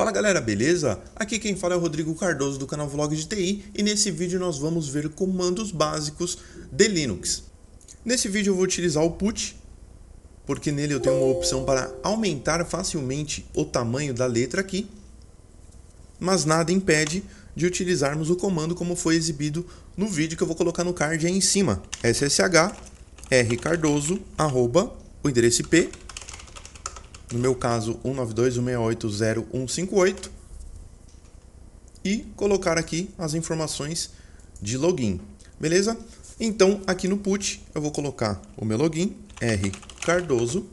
Fala galera, beleza? Aqui quem fala é o Rodrigo Cardoso do canal Vlog de TI e nesse vídeo nós vamos ver comandos básicos de Linux. Nesse vídeo eu vou utilizar o put, porque nele eu tenho uma opção para aumentar facilmente o tamanho da letra aqui, mas nada impede de utilizarmos o comando como foi exibido no vídeo que eu vou colocar no card aí em cima, ssh rcardoso, arroba, o endereço IP, no meu caso, 192.168.0.158 e colocar aqui as informações de login. Beleza? Então, aqui no put, eu vou colocar o meu login, R Cardoso,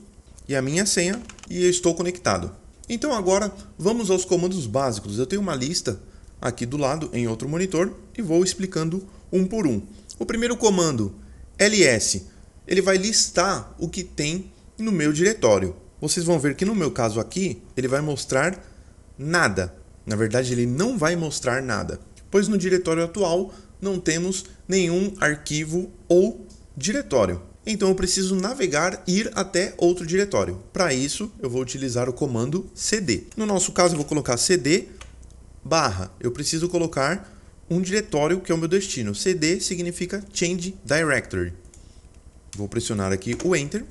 e a minha senha, e eu estou conectado. Então, agora, vamos aos comandos básicos. Eu tenho uma lista aqui do lado, em outro monitor, e vou explicando um por um. O primeiro comando, ls, ele vai listar o que tem no meu diretório vocês vão ver que no meu caso aqui, ele vai mostrar nada. Na verdade, ele não vai mostrar nada, pois no diretório atual não temos nenhum arquivo ou diretório. Então eu preciso navegar e ir até outro diretório. Para isso, eu vou utilizar o comando cd. No nosso caso, eu vou colocar cd barra. Eu preciso colocar um diretório que é o meu destino. cd significa change directory. Vou pressionar aqui o enter.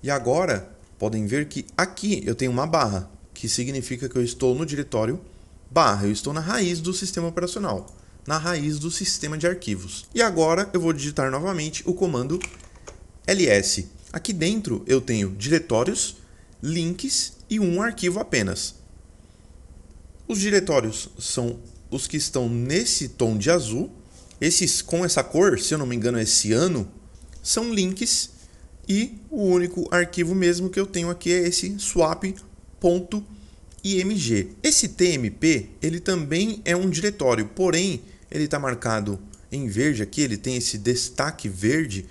E agora podem ver que aqui eu tenho uma barra, que significa que eu estou no diretório barra, eu estou na raiz do sistema operacional, na raiz do sistema de arquivos. E agora eu vou digitar novamente o comando ls. Aqui dentro eu tenho diretórios, links e um arquivo apenas. Os diretórios são os que estão nesse tom de azul. Esses com essa cor, se eu não me engano esse é ano são links e o único arquivo mesmo que eu tenho aqui é esse swap.img. Esse TMP, ele também é um diretório, porém ele está marcado em verde aqui, ele tem esse destaque verde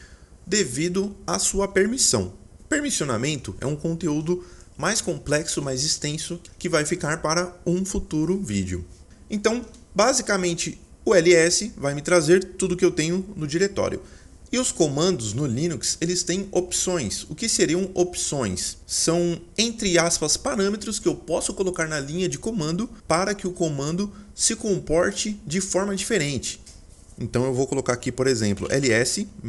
devido à sua permissão. Permissionamento é um conteúdo mais complexo, mais extenso, que vai ficar para um futuro vídeo. Então, basicamente, o LS vai me trazer tudo que eu tenho no diretório. E os comandos no Linux, eles têm opções. O que seriam opções? São, entre aspas, parâmetros que eu posso colocar na linha de comando para que o comando se comporte de forma diferente. Então eu vou colocar aqui, por exemplo, ls-lah.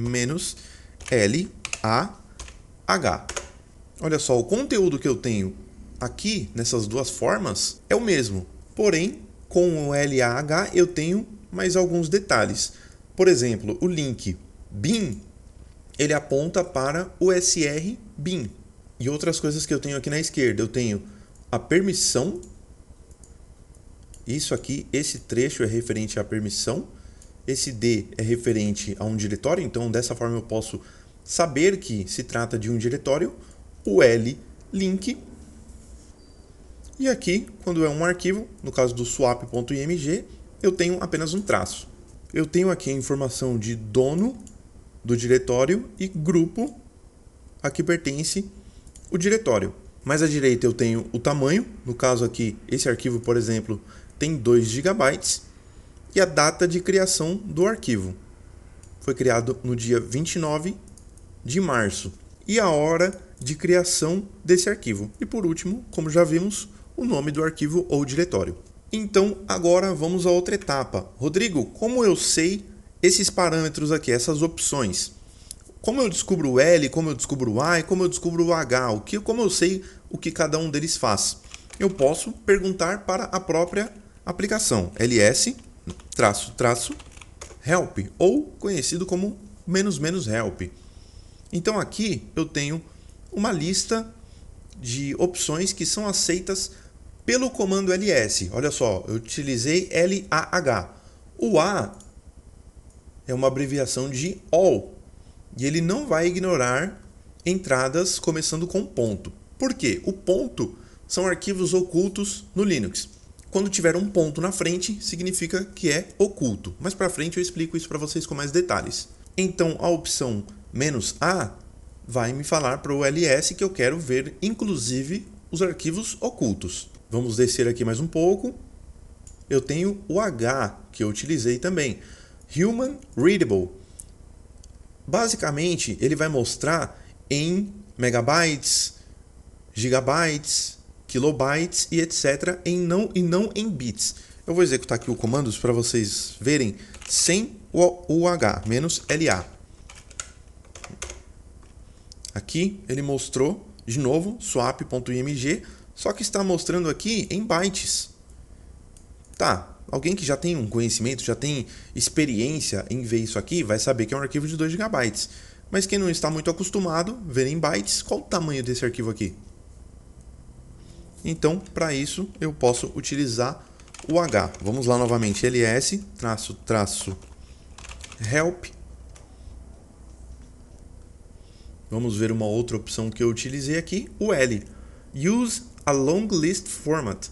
Olha só, o conteúdo que eu tenho aqui nessas duas formas é o mesmo. Porém, com o LAH eu tenho mais alguns detalhes. Por exemplo, o link BIM, ele aponta para o SR BIM. E outras coisas que eu tenho aqui na esquerda, eu tenho a permissão. Isso aqui, esse trecho é referente à permissão. Esse D é referente a um diretório, então dessa forma eu posso saber que se trata de um diretório. O L, link. E aqui, quando é um arquivo, no caso do swap.img, eu tenho apenas um traço. Eu tenho aqui a informação de dono do diretório e grupo a que pertence o diretório. Mais à direita eu tenho o tamanho, no caso aqui, esse arquivo, por exemplo, tem 2 GB, e a data de criação do arquivo. Foi criado no dia 29 de março. E a hora de criação desse arquivo. E por último, como já vimos, o nome do arquivo ou diretório. Então, agora vamos a outra etapa. Rodrigo, como eu sei esses parâmetros aqui, essas opções. Como eu descubro o L, como eu descubro o A e como eu descubro o H, o que, como eu sei o que cada um deles faz? Eu posso perguntar para a própria aplicação ls traço traço help ou conhecido como menos menos help. Então aqui eu tenho uma lista de opções que são aceitas pelo comando ls. Olha só, eu utilizei LAH. O A é uma abreviação de all. E ele não vai ignorar entradas começando com ponto. Por quê? O ponto são arquivos ocultos no Linux. Quando tiver um ponto na frente, significa que é oculto. Mas para frente eu explico isso para vocês com mais detalhes. Então a opção "-a", vai me falar para o ls que eu quero ver, inclusive, os arquivos ocultos. Vamos descer aqui mais um pouco. Eu tenho o h, que eu utilizei também. Human Readable. Basicamente, ele vai mostrar em megabytes, gigabytes, kilobytes e etc. Em não, e não em bits. Eu vou executar aqui o comandos para vocês verem sem o UH, menos LA. Aqui ele mostrou de novo swap.img, só que está mostrando aqui em bytes. Tá, Alguém que já tem um conhecimento, já tem experiência em ver isso aqui, vai saber que é um arquivo de 2 GB. Mas quem não está muito acostumado, ver em bytes, qual o tamanho desse arquivo aqui? Então, para isso, eu posso utilizar o H. Vamos lá novamente, ls, traço, traço, help. Vamos ver uma outra opção que eu utilizei aqui, o L. Use a long list format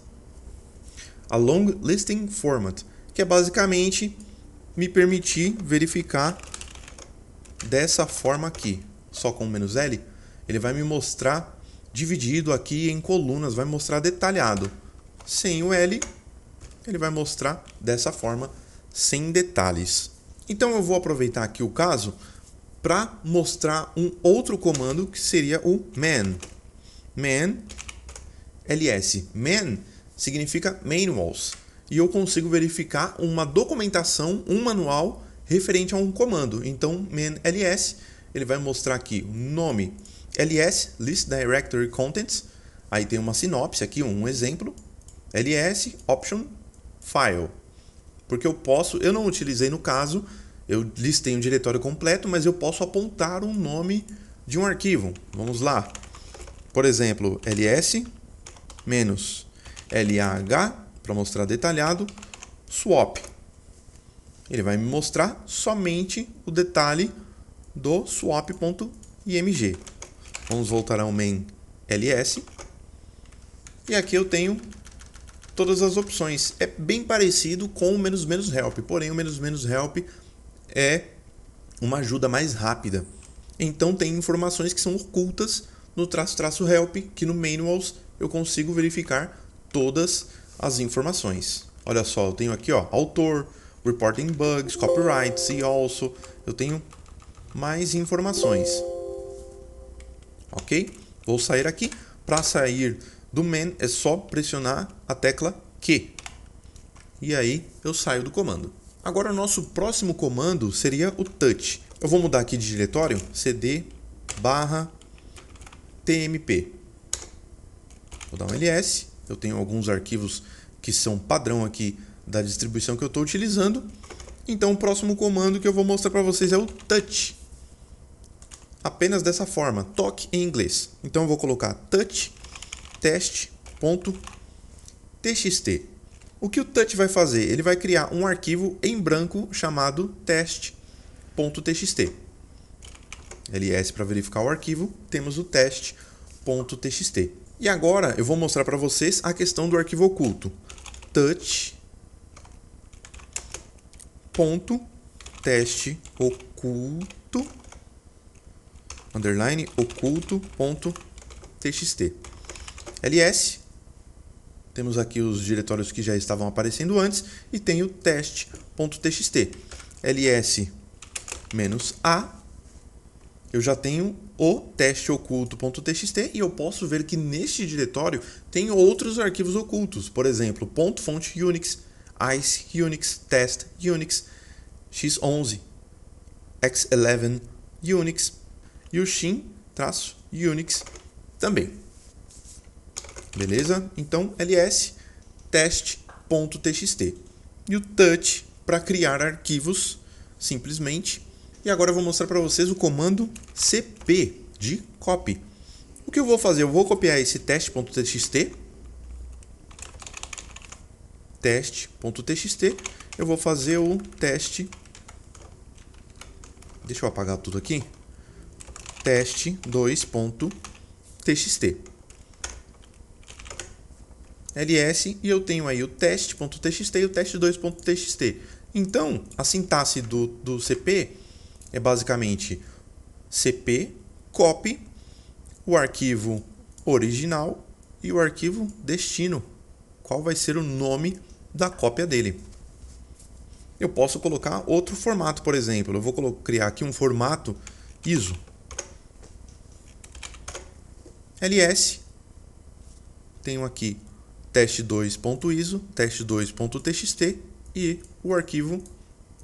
a long listing format, que é basicamente me permitir verificar dessa forma aqui, só com menos L, ele vai me mostrar dividido aqui em colunas, vai mostrar detalhado. Sem o L, ele vai mostrar dessa forma, sem detalhes. Então eu vou aproveitar aqui o caso para mostrar um outro comando que seria o man. man ls. man significa manuals, e eu consigo verificar uma documentação, um manual referente a um comando. Então, man ls, ele vai mostrar aqui o nome ls list directory contents, aí tem uma sinopse aqui, um exemplo, ls option file. Porque eu posso, eu não utilizei no caso, eu listei um diretório completo, mas eu posso apontar o um nome de um arquivo. Vamos lá. Por exemplo, ls menos LAH, para mostrar detalhado, swap. Ele vai me mostrar somente o detalhe do swap.img. Vamos voltar ao main ls. E aqui eu tenho todas as opções. É bem parecido com o menos menos help, porém o menos menos help é uma ajuda mais rápida. Então tem informações que são ocultas no traço traço help que no manuals eu consigo verificar todas as informações. Olha só, eu tenho aqui ó, autor, reporting bugs, copyright, see also. Eu tenho mais informações. Ok? Vou sair aqui. Para sair do man é só pressionar a tecla Q. E aí eu saio do comando. Agora o nosso próximo comando seria o touch. Eu vou mudar aqui de diretório, cd barra tmp. Vou dar um ls eu tenho alguns arquivos que são padrão aqui da distribuição que eu estou utilizando. Então o próximo comando que eu vou mostrar para vocês é o touch. Apenas dessa forma, toque em inglês. Então eu vou colocar touch test.txt. O que o touch vai fazer? Ele vai criar um arquivo em branco chamado test.txt. LS para verificar o arquivo, temos o test.txt. E agora eu vou mostrar para vocês a questão do arquivo oculto. touch.teste oculto underline oculto.txt ls temos aqui os diretórios que já estavam aparecendo antes e tem o teste.txt ls-a eu já tenho o testeoculto.txt e eu posso ver que neste diretório tem outros arquivos ocultos, por exemplo, fonte Unix, ICE Unix, Test Unix, x11, x11 Unix e o shin-unix também. Beleza? Então, ls test.txt. E o touch para criar arquivos, simplesmente e agora eu vou mostrar para vocês o comando cp de copy. O que eu vou fazer? Eu vou copiar esse teste.txt teste.txt eu vou fazer o teste deixa eu apagar tudo aqui teste 2.txt ls e eu tenho aí o teste.txt e o teste 2.txt então a sintaxe do, do cp é basicamente cp copy, o arquivo original e o arquivo destino, qual vai ser o nome da cópia dele. Eu posso colocar outro formato, por exemplo. Eu vou criar aqui um formato ISO. LS. Tenho aqui teste2.iso, teste2.txt e o arquivo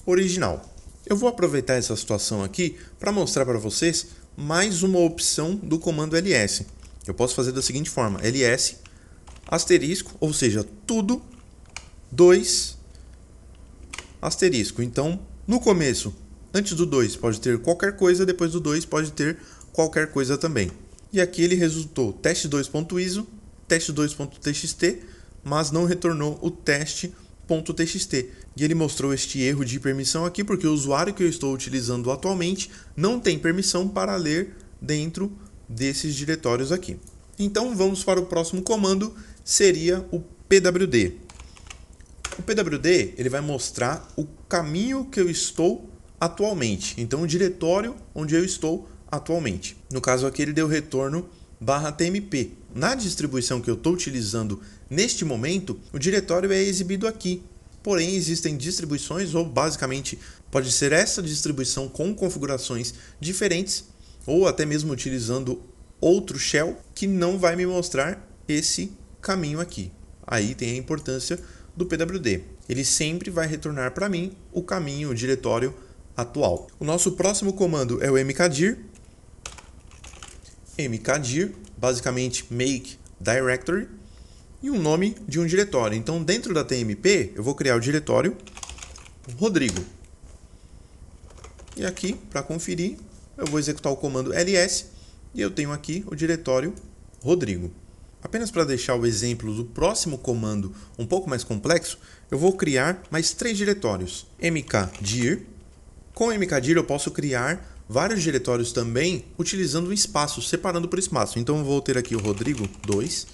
original. Eu vou aproveitar essa situação aqui para mostrar para vocês mais uma opção do comando ls. Eu posso fazer da seguinte forma, ls asterisco, ou seja, tudo 2 asterisco. Então, no começo, antes do 2 pode ter qualquer coisa, depois do 2 pode ter qualquer coisa também. E aqui ele resultou teste2.iso, teste2.txt, mas não retornou o teste.txt. E ele mostrou este erro de permissão aqui porque o usuário que eu estou utilizando atualmente não tem permissão para ler dentro desses diretórios aqui. Então vamos para o próximo comando, seria o pwd. O pwd ele vai mostrar o caminho que eu estou atualmente, então o diretório onde eu estou atualmente. No caso aqui ele deu retorno barra tmp. Na distribuição que eu estou utilizando neste momento, o diretório é exibido aqui, Porém, existem distribuições, ou basicamente pode ser essa distribuição com configurações diferentes, ou até mesmo utilizando outro shell, que não vai me mostrar esse caminho aqui. Aí tem a importância do PWD. Ele sempre vai retornar para mim o caminho, o diretório atual. O nosso próximo comando é o mkdir. mkdir, basicamente make directory e um nome de um diretório. Então, dentro da TMP, eu vou criar o diretório Rodrigo. E aqui, para conferir, eu vou executar o comando ls e eu tenho aqui o diretório Rodrigo. Apenas para deixar o exemplo do próximo comando um pouco mais complexo, eu vou criar mais três diretórios. mkdir. Com mkdir eu posso criar vários diretórios também utilizando um espaço, separando por espaço. Então eu vou ter aqui o Rodrigo 2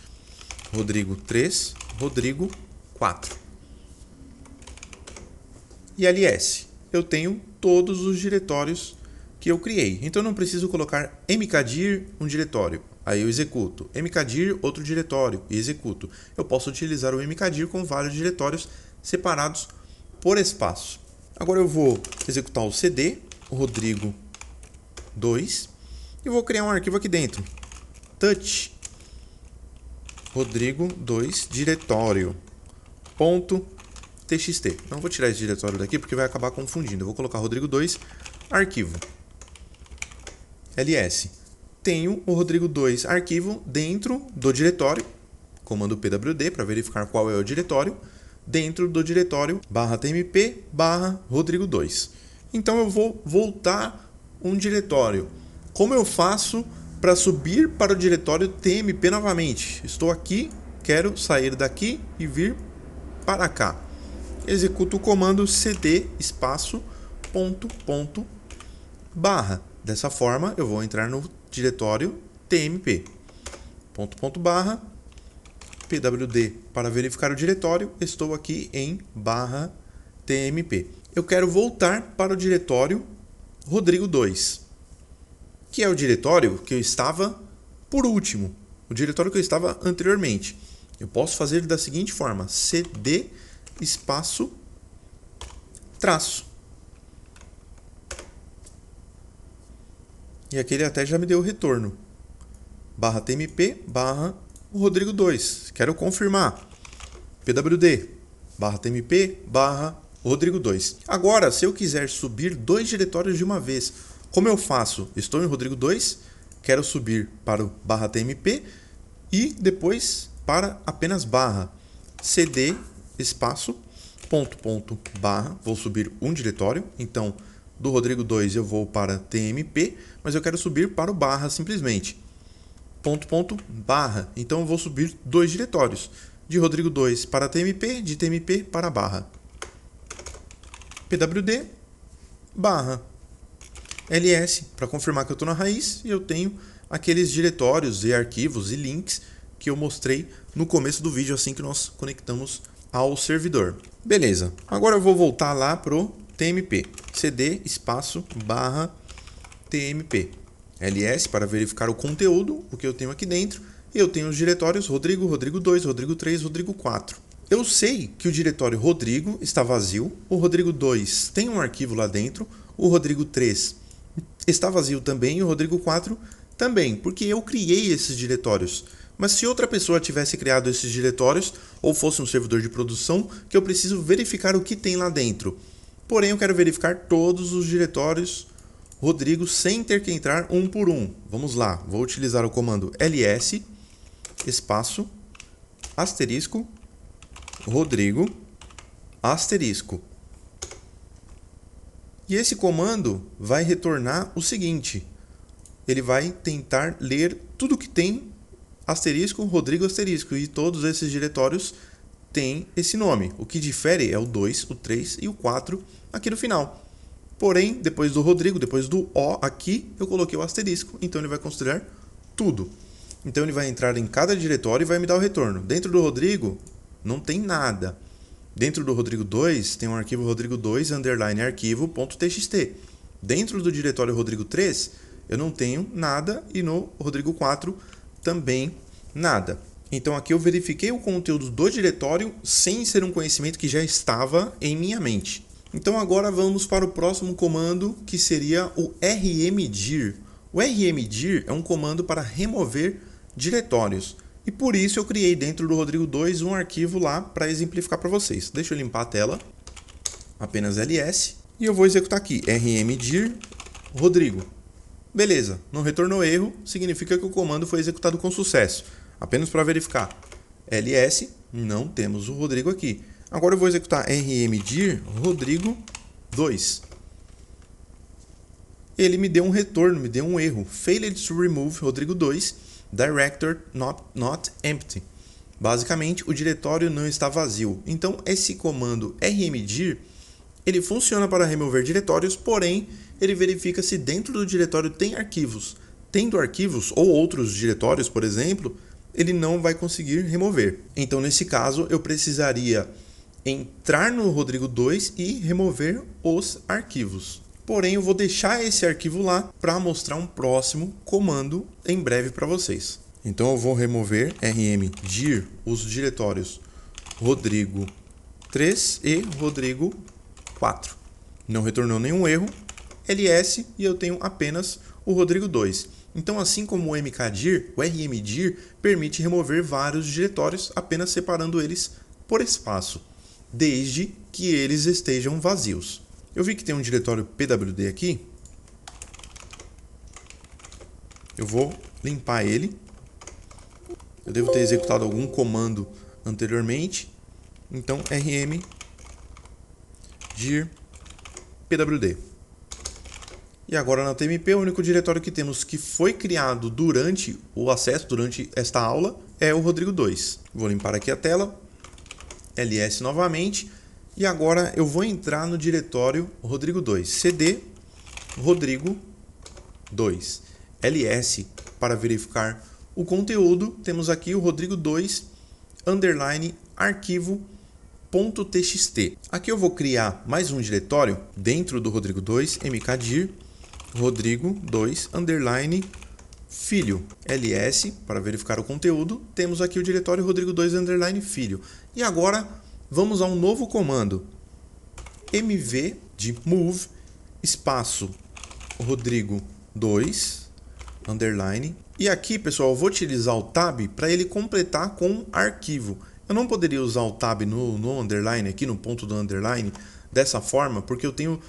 Rodrigo 3, Rodrigo 4. E ls, eu tenho todos os diretórios que eu criei. Então eu não preciso colocar mkdir um diretório, aí eu executo. mkdir outro diretório e executo. Eu posso utilizar o mkdir com vários diretórios separados por espaço. Agora eu vou executar o cd rodrigo 2 e vou criar um arquivo aqui dentro. touch Rodrigo 2 diretório ponto txt. Não vou tirar esse diretório daqui porque vai acabar confundindo. Eu vou colocar Rodrigo 2 arquivo ls. Tenho o Rodrigo 2 arquivo dentro do diretório, comando pwd para verificar qual é o diretório, dentro do diretório barra tmp barra Rodrigo 2. Então eu vou voltar um diretório. Como eu faço para subir para o diretório TMP novamente. Estou aqui, quero sair daqui e vir para cá. Executo o comando cd espaço ponto ponto barra. Dessa forma, eu vou entrar no diretório tmp ponto ponto barra pwd para verificar o diretório. Estou aqui em barra tmp. Eu quero voltar para o diretório Rodrigo 2 que é o diretório que eu estava por último, o diretório que eu estava anteriormente. Eu posso fazer da seguinte forma: cd espaço traço. E aquele até já me deu o retorno. Barra tmp barra Rodrigo 2. Quero confirmar. pwd barra tmp barra Rodrigo 2. Agora, se eu quiser subir dois diretórios de uma vez, como eu faço? Estou em Rodrigo 2, quero subir para o barra TMP e depois para apenas barra cd espaço ponto ponto barra, vou subir um diretório, então do Rodrigo 2 eu vou para TMP, mas eu quero subir para o barra simplesmente. Ponto ponto barra, então eu vou subir dois diretórios, de Rodrigo 2 para TMP, de TMP para barra. PWD barra ls para confirmar que eu estou na raiz e eu tenho aqueles diretórios e arquivos e links que eu mostrei no começo do vídeo assim que nós conectamos ao servidor. Beleza, agora eu vou voltar lá pro TMP, cd espaço barra TMP, ls para verificar o conteúdo, o que eu tenho aqui dentro, e eu tenho os diretórios Rodrigo, Rodrigo 2, Rodrigo 3, Rodrigo 4. Eu sei que o diretório Rodrigo está vazio, o Rodrigo 2 tem um arquivo lá dentro, o Rodrigo 3 está vazio também e o Rodrigo 4 também, porque eu criei esses diretórios. Mas se outra pessoa tivesse criado esses diretórios ou fosse um servidor de produção, que eu preciso verificar o que tem lá dentro. Porém, eu quero verificar todos os diretórios Rodrigo sem ter que entrar um por um. Vamos lá, vou utilizar o comando ls espaço asterisco Rodrigo asterisco e esse comando vai retornar o seguinte: ele vai tentar ler tudo que tem asterisco Rodrigo asterisco e todos esses diretórios têm esse nome. O que difere é o 2, o 3 e o 4 aqui no final. Porém, depois do Rodrigo, depois do O aqui, eu coloquei o asterisco, então ele vai considerar tudo. Então ele vai entrar em cada diretório e vai me dar o retorno. Dentro do Rodrigo não tem nada. Dentro do Rodrigo 2, tem um arquivo rodrigo 2 underline arquivo.txt. Dentro do diretório Rodrigo 3, eu não tenho nada e no Rodrigo 4 também nada. Então aqui eu verifiquei o conteúdo do diretório sem ser um conhecimento que já estava em minha mente. Então agora vamos para o próximo comando que seria o rmdir. O rmdir é um comando para remover diretórios. E por isso eu criei dentro do Rodrigo 2 um arquivo lá para exemplificar para vocês. Deixa eu limpar a tela, apenas ls, e eu vou executar aqui rmdir Rodrigo. Beleza, não retornou erro, significa que o comando foi executado com sucesso. Apenas para verificar, ls, não temos o Rodrigo aqui. Agora eu vou executar rmdir Rodrigo 2. Ele me deu um retorno, me deu um erro. Failed to remove Rodrigo 2 Director not, not empty. Basicamente, o diretório não está vazio. Então, esse comando rmdir ele funciona para remover diretórios, porém, ele verifica se dentro do diretório tem arquivos. Tendo arquivos ou outros diretórios, por exemplo, ele não vai conseguir remover. Então, nesse caso, eu precisaria entrar no Rodrigo 2 e remover os arquivos. Porém, eu vou deixar esse arquivo lá para mostrar um próximo comando em breve para vocês. Então eu vou remover rm dir os diretórios Rodrigo 3 e Rodrigo 4. Não retornou nenhum erro, ls e eu tenho apenas o Rodrigo 2. Então, assim como o mkdir, o rmdir permite remover vários diretórios apenas separando eles por espaço, desde que eles estejam vazios. Eu vi que tem um diretório pwd aqui. Eu vou limpar ele. Eu devo ter executado algum comando anteriormente. Então, rm dir pwd. E agora na TMP, o único diretório que temos que foi criado durante o acesso, durante esta aula, é o Rodrigo 2. Vou limpar aqui a tela, ls novamente. E agora eu vou entrar no diretório Rodrigo 2, cd Rodrigo 2 ls para verificar o conteúdo. Temos aqui o Rodrigo 2 underline arquivo .txt. Aqui eu vou criar mais um diretório dentro do Rodrigo 2 mkdir Rodrigo 2 underline filho ls para verificar o conteúdo. Temos aqui o diretório Rodrigo 2 underline filho. E agora vamos a um novo comando mv de move espaço Rodrigo 2 underline e aqui pessoal eu vou utilizar o tab para ele completar com arquivo eu não poderia usar o tab no, no underline aqui no ponto do underline dessa forma porque eu tenho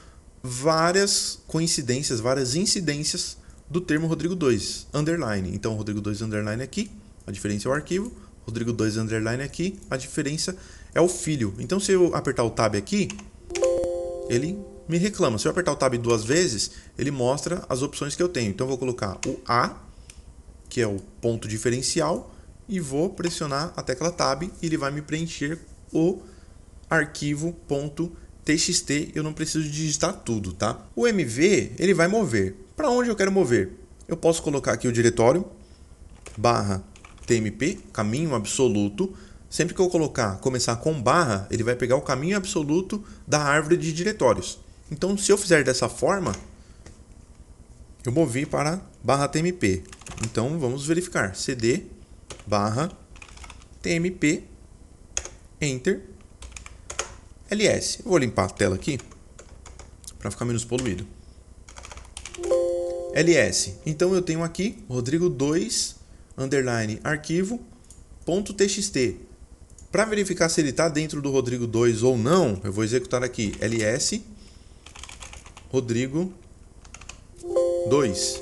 várias coincidências várias incidências do termo Rodrigo 2 underline então Rodrigo 2 underline aqui a diferença é o arquivo Rodrigo 2 underline aqui, a diferença é o filho. Então se eu apertar o tab aqui, ele me reclama. Se eu apertar o tab duas vezes, ele mostra as opções que eu tenho. Então eu vou colocar o A, que é o ponto diferencial, e vou pressionar a tecla tab e ele vai me preencher o arquivo .txt. Eu não preciso digitar tudo, tá? O MV, ele vai mover. Para onde eu quero mover? Eu posso colocar aqui o diretório barra TMP, caminho absoluto. Sempre que eu colocar, começar com barra, ele vai pegar o caminho absoluto da árvore de diretórios. Então, se eu fizer dessa forma, eu movi para barra TMP. Então, vamos verificar. CD barra TMP, Enter, LS. Eu vou limpar a tela aqui para ficar menos poluído. LS. Então eu tenho aqui Rodrigo 2 underline arquivo ponto txt. Para verificar se ele está dentro do Rodrigo 2 ou não, eu vou executar aqui ls Rodrigo 2.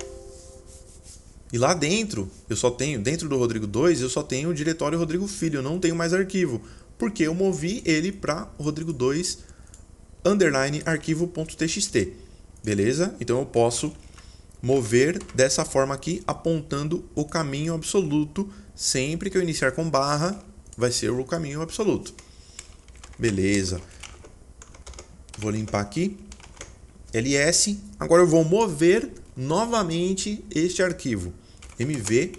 E lá dentro, eu só tenho, dentro do Rodrigo 2, eu só tenho o diretório Rodrigo Filho, eu não tenho mais arquivo, porque eu movi ele para Rodrigo 2 underline arquivo.txt. Beleza? Então eu posso mover dessa forma aqui, apontando o caminho absoluto. Sempre que eu iniciar com barra, vai ser o caminho absoluto. Beleza. Vou limpar aqui. LS. Agora eu vou mover novamente este arquivo. MV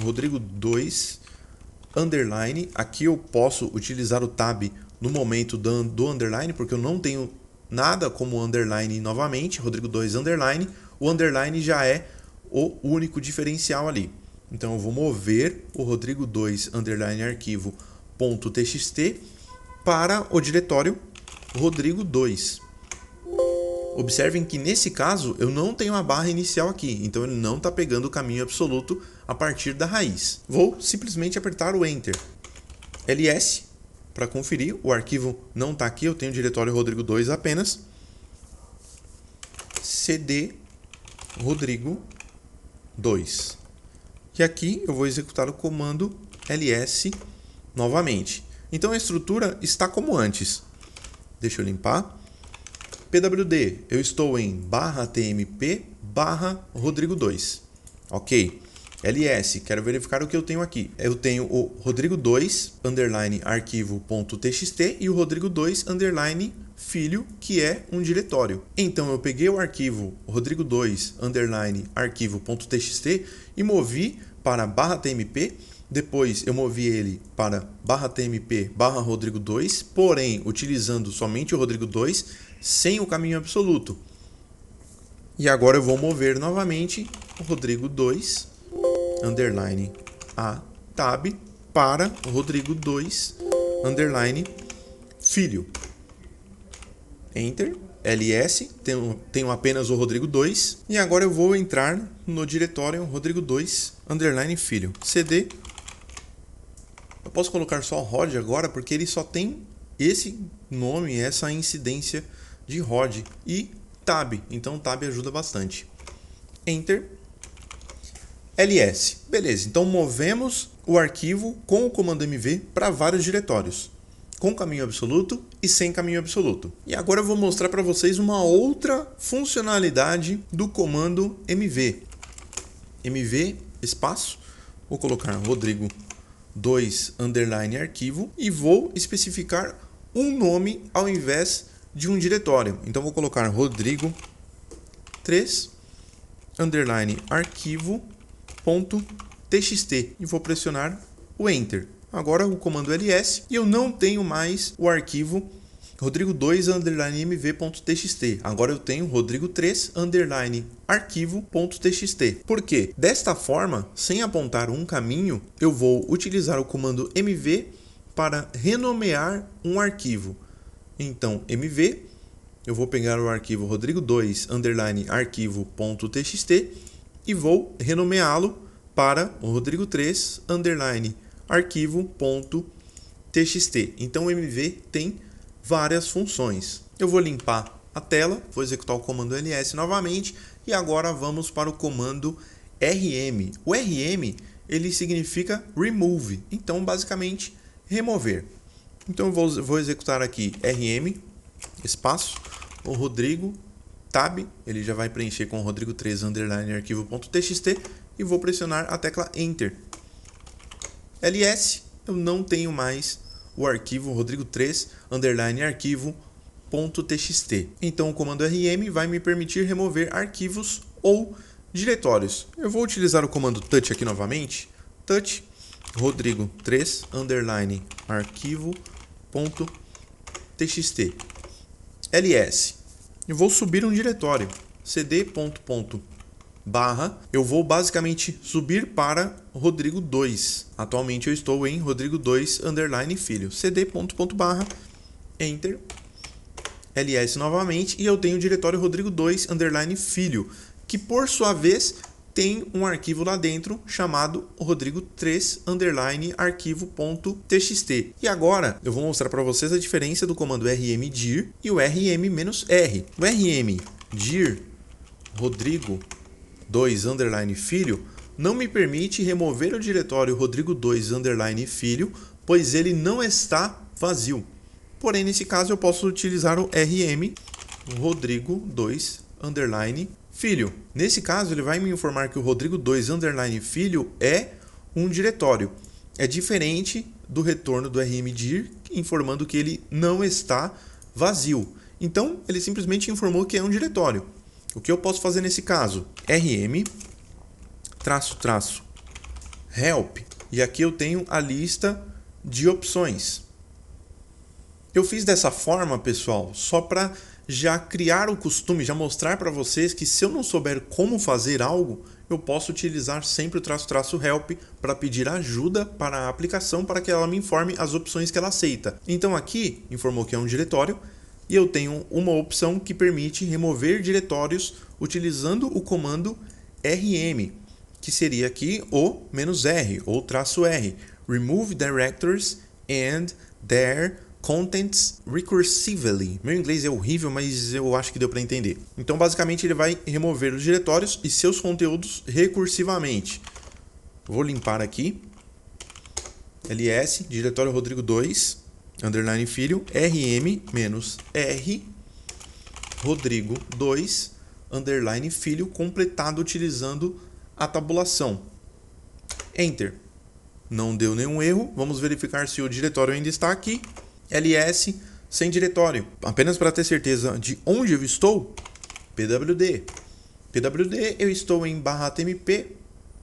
Rodrigo 2 underline. Aqui eu posso utilizar o tab no momento do underline, porque eu não tenho nada como underline novamente. Rodrigo 2 underline o underline já é o único diferencial ali. Então eu vou mover o Rodrigo2 underline arquivo ponto .txt para o diretório Rodrigo2. Observem que nesse caso eu não tenho a barra inicial aqui, então ele não está pegando o caminho absoluto a partir da raiz. Vou simplesmente apertar o Enter. ls para conferir, o arquivo não está aqui, eu tenho o diretório Rodrigo2 apenas. cd Rodrigo 2. E aqui eu vou executar o comando ls novamente. Então a estrutura está como antes. Deixa eu limpar. PWD, eu estou em barra tmp barra Rodrigo 2. Ok. LS, quero verificar o que eu tenho aqui. Eu tenho o Rodrigo 2 underline arquivo.txt e o Rodrigo 2 underline filho, que é um diretório. Então eu peguei o arquivo rodrigo2 underline arquivo.txt e movi para barra tmp depois eu movi ele para barra tmp barra rodrigo 2, porém utilizando somente o rodrigo 2 sem o caminho absoluto. E agora eu vou mover novamente o rodrigo 2 underline a tab para rodrigo 2 underline filho. Enter, LS, tenho, tenho apenas o Rodrigo 2. E agora eu vou entrar no diretório Rodrigo 2, underline filho, CD. Eu posso colocar só Rod agora, porque ele só tem esse nome, essa incidência de Rod. E Tab, então Tab ajuda bastante. Enter, LS. Beleza, então movemos o arquivo com o comando mv para vários diretórios com caminho absoluto e sem caminho absoluto. E agora eu vou mostrar para vocês uma outra funcionalidade do comando mv. mv espaço, vou colocar Rodrigo 2 underline arquivo e vou especificar um nome ao invés de um diretório. Então vou colocar Rodrigo 3 underline arquivo ponto txt e vou pressionar o enter agora o comando ls e eu não tenho mais o arquivo rodrigo2_mv.txt. Agora eu tenho rodrigo3 underline arquivo.txt. Por quê? Desta forma, sem apontar um caminho, eu vou utilizar o comando mv para renomear um arquivo. Então, mv, eu vou pegar o arquivo rodrigo2 underline arquivo.txt e vou renomeá-lo para rodrigo3 underline arquivo.txt. Então o MV tem várias funções. Eu vou limpar a tela, vou executar o comando ls novamente e agora vamos para o comando rm. O rm ele significa remove, então basicamente remover. Então eu vou, vou executar aqui rm espaço o Rodrigo tab, ele já vai preencher com Rodrigo3 underline arquivo.txt e vou pressionar a tecla enter LS, eu não tenho mais o arquivo rodrigo3 underline .txt. Então o comando rm vai me permitir remover arquivos ou diretórios. Eu vou utilizar o comando touch aqui novamente, touch rodrigo3 underline arquivo.txt. LS. Eu vou subir um diretório ponto barra, eu vou basicamente subir para Rodrigo 2. Atualmente eu estou em Rodrigo 2, underline filho, cd ponto, ponto, barra, enter, ls novamente, e eu tenho o diretório Rodrigo 2, underline filho, que por sua vez tem um arquivo lá dentro chamado rodrigo3 underline arquivo.txt. E agora eu vou mostrar para vocês a diferença do comando rmdir e o rm-r. O rmdir rodrigo 2 underline filho não me permite remover o diretório Rodrigo 2 underline filho, pois ele não está vazio. Porém, nesse caso eu posso utilizar o rm Rodrigo 2 underline filho. Nesse caso, ele vai me informar que o Rodrigo 2 underline filho é um diretório. É diferente do retorno do rmdir informando que ele não está vazio. Então, ele simplesmente informou que é um diretório. O que eu posso fazer nesse caso? RM traço traço help e aqui eu tenho a lista de opções. Eu fiz dessa forma, pessoal, só para já criar o costume, já mostrar para vocês que se eu não souber como fazer algo, eu posso utilizar sempre o traço traço help para pedir ajuda para a aplicação para que ela me informe as opções que ela aceita. Então aqui informou que é um diretório e eu tenho uma opção que permite remover diretórios utilizando o comando rm, que seria aqui o "-r", ou traço "-r", remove directories and their contents recursively. Meu inglês é horrível, mas eu acho que deu para entender. Então, basicamente, ele vai remover os diretórios e seus conteúdos recursivamente. Vou limpar aqui. ls, diretório Rodrigo 2, underline filho, rm menos r, Rodrigo 2, underline filho, completado utilizando a tabulação. Enter. Não deu nenhum erro. Vamos verificar se o diretório ainda está aqui. ls sem diretório. Apenas para ter certeza de onde eu estou, pwd. pwd eu estou em barra tmp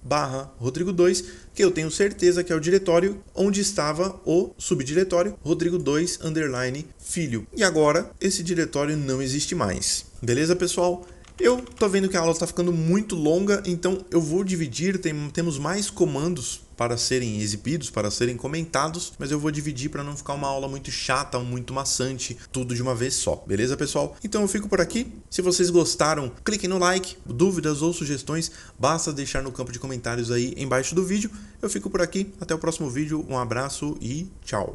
barra Rodrigo 2, que eu tenho certeza que é o diretório onde estava o subdiretório Rodrigo 2 underline filho. E agora esse diretório não existe mais. Beleza, pessoal? Eu tô vendo que a aula está ficando muito longa, então eu vou dividir, tem, temos mais comandos para serem exibidos, para serem comentados, mas eu vou dividir para não ficar uma aula muito chata, muito maçante, tudo de uma vez só. Beleza, pessoal? Então eu fico por aqui. Se vocês gostaram, cliquem no like. Dúvidas ou sugestões, basta deixar no campo de comentários aí embaixo do vídeo. Eu fico por aqui. Até o próximo vídeo. Um abraço e tchau.